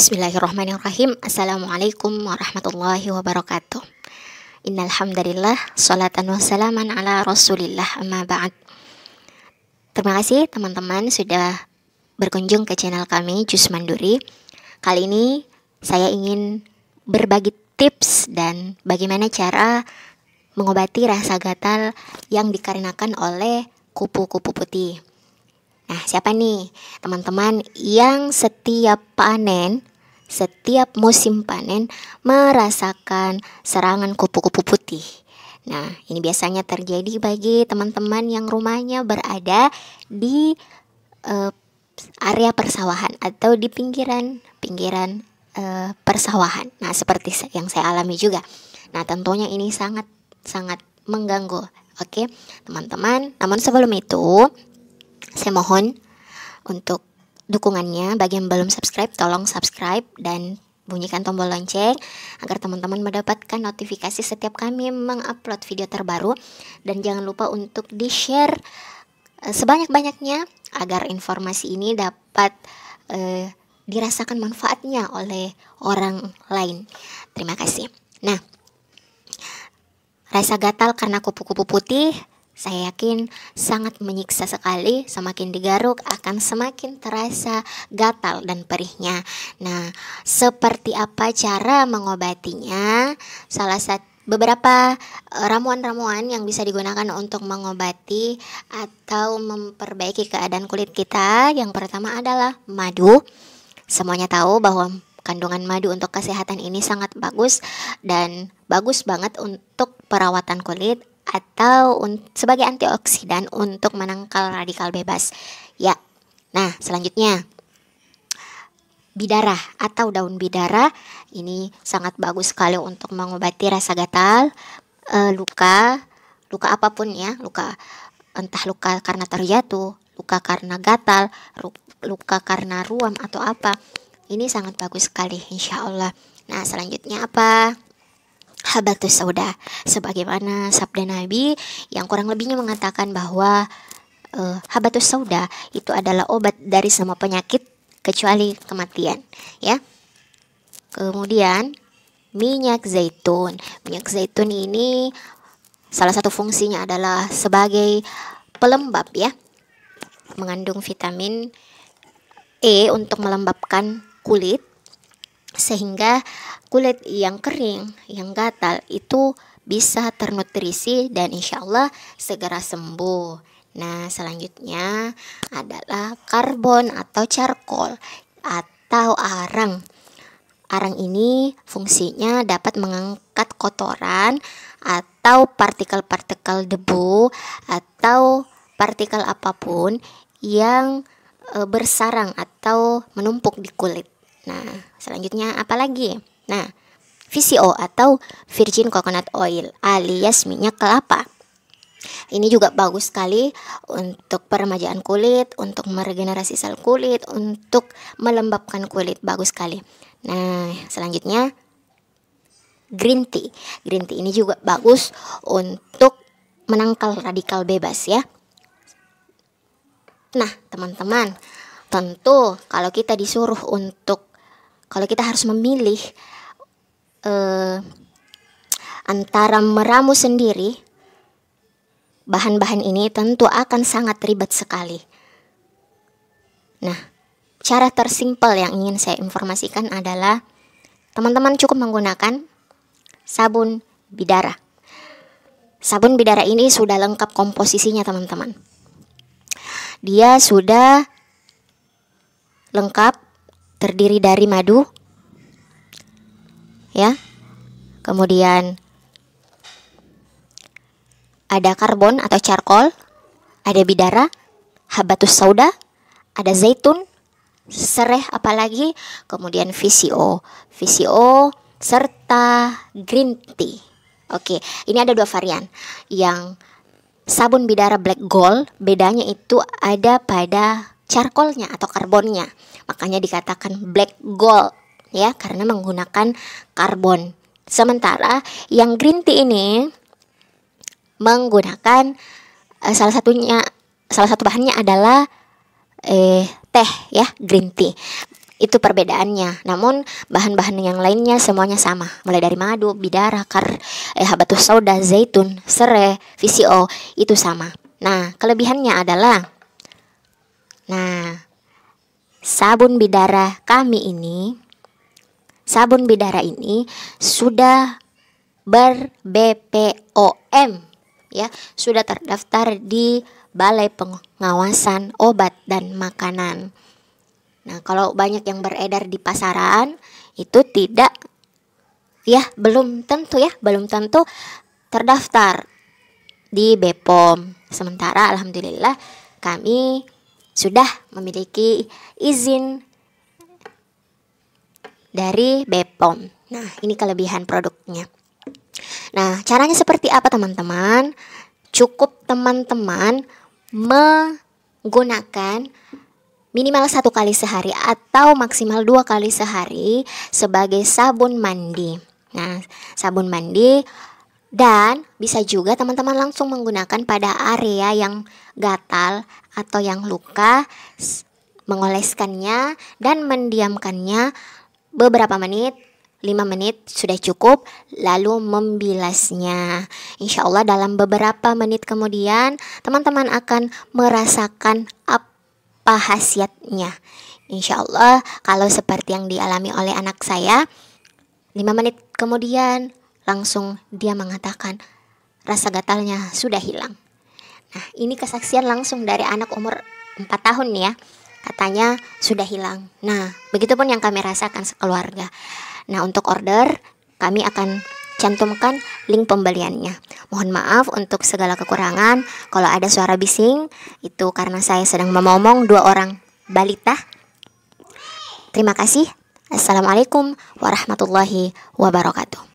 Bismillahirrahmanirrahim. Assalamualaikum warahmatullahi wabarakatuh. Innalhamdulillah salatan wassalaman ala rasulillah amma ba'd. Terima kasih teman-teman sudah berkunjung ke channel kami Jus Manduri. Kali ini saya ingin berbagi tips dan bagaimana cara mengobati rasa gatal yang dikarenakan oleh kupu-kupu putih. Nah, siapa nih teman-teman yang setiap panen setiap musim panen merasakan serangan kupu-kupu putih. Nah, ini biasanya terjadi bagi teman-teman yang rumahnya berada di uh, area persawahan atau di pinggiran pinggiran uh, persawahan. Nah, seperti yang saya alami juga. Nah, tentunya ini sangat sangat mengganggu. Oke, teman-teman. Namun sebelum itu, saya mohon untuk dukungannya. Bagi yang belum subscribe, tolong subscribe dan bunyikan tombol lonceng agar teman-teman mendapatkan notifikasi setiap kami mengupload video terbaru dan jangan lupa untuk di-share eh, sebanyak-banyaknya agar informasi ini dapat eh, dirasakan manfaatnya oleh orang lain. Terima kasih. Nah, rasa gatal karena kupu-kupu putih saya yakin sangat menyiksa sekali, semakin digaruk akan semakin terasa gatal dan perihnya. Nah, seperti apa cara mengobatinya? Salah satu beberapa eh, ramuan-ramuan yang bisa digunakan untuk mengobati atau memperbaiki keadaan kulit kita. Yang pertama adalah madu. Semuanya tahu bahwa kandungan madu untuk kesehatan ini sangat bagus dan bagus banget untuk perawatan kulit atau sebagai antioksidan untuk menangkal radikal bebas. Ya. Nah, selanjutnya bidara atau daun bidara ini sangat bagus sekali untuk mengobati rasa gatal, e, luka, luka apapun ya, luka entah luka karena terjatuh, luka karena gatal, luka karena ruam atau apa. Ini sangat bagus sekali insyaallah Nah selanjutnya apa? habatus sauda sebagaimana sabda Nabi yang kurang lebihnya mengatakan bahwa uh, eh, habatus sauda itu adalah obat dari semua penyakit kecuali kematian ya kemudian minyak zaitun minyak zaitun ini salah satu fungsinya adalah sebagai pelembab ya mengandung vitamin E untuk melembabkan kulit sehingga kulit yang kering, yang gatal itu bisa ternutrisi dan insya Allah segera sembuh. Nah, selanjutnya adalah karbon atau charcoal atau arang. Arang ini fungsinya dapat mengangkat kotoran atau partikel-partikel debu atau partikel apapun yang e, bersarang atau menumpuk di kulit. Nah, selanjutnya apa lagi? Nah, VCO atau virgin coconut oil alias minyak kelapa. Ini juga bagus sekali untuk peremajaan kulit, untuk meregenerasi sel kulit, untuk melembabkan kulit, bagus sekali. Nah, selanjutnya green tea. Green tea ini juga bagus untuk menangkal radikal bebas ya. Nah, teman-teman, tentu kalau kita disuruh untuk kalau kita harus memilih uh, antara meramu sendiri bahan-bahan ini tentu akan sangat ribet sekali. Nah, cara tersimpel yang ingin saya informasikan adalah teman-teman cukup menggunakan sabun bidara. Sabun bidara ini sudah lengkap komposisinya teman-teman. Dia sudah lengkap terdiri dari madu ya. Kemudian ada karbon atau charcoal, ada bidara, habatus sauda, ada zaitun, sereh apalagi, kemudian VCO, VCO serta green tea. Oke, ini ada dua varian. Yang sabun bidara black gold bedanya itu ada pada charcoalnya atau karbonnya. Makanya dikatakan black gold ya karena menggunakan karbon. Sementara yang green tea ini menggunakan eh, salah satunya salah satu bahannya adalah eh teh ya green tea itu perbedaannya. Namun bahan-bahan yang lainnya semuanya sama, mulai dari madu, bidara, kar, eh, habatus sauda, zaitun, serai, VCO itu sama. Nah, kelebihannya adalah nah sabun bidara kami ini sabun bidara ini sudah ber BPOM ya sudah terdaftar di Balai Pengawasan Obat dan Makanan. Nah, kalau banyak yang beredar di pasaran itu tidak ya belum tentu ya, belum tentu terdaftar di BPOM. Sementara alhamdulillah kami sudah memiliki izin dari BPOM. Nah, ini kelebihan produknya. Nah, caranya seperti apa teman-teman? Cukup teman-teman menggunakan minimal satu kali sehari atau maksimal dua kali sehari sebagai sabun mandi. Nah, sabun mandi dan bisa juga teman-teman langsung menggunakan pada area yang gatal atau yang luka, mengoleskannya dan mendiamkannya beberapa menit 5 menit sudah cukup lalu membilasnya Insya Allah dalam beberapa menit kemudian teman-teman akan merasakan apa khasiatnya Insya Allah kalau seperti yang dialami oleh anak saya 5 menit kemudian Langsung dia mengatakan, rasa gatalnya sudah hilang. Nah, ini kesaksian langsung dari anak umur 4 tahun nih ya. Katanya sudah hilang. Nah, begitupun yang kami rasakan sekeluarga. Nah, untuk order kami akan cantumkan link pembeliannya. Mohon maaf untuk segala kekurangan. Kalau ada suara bising, itu karena saya sedang memomong dua orang balita. Terima kasih. Assalamualaikum warahmatullahi wabarakatuh.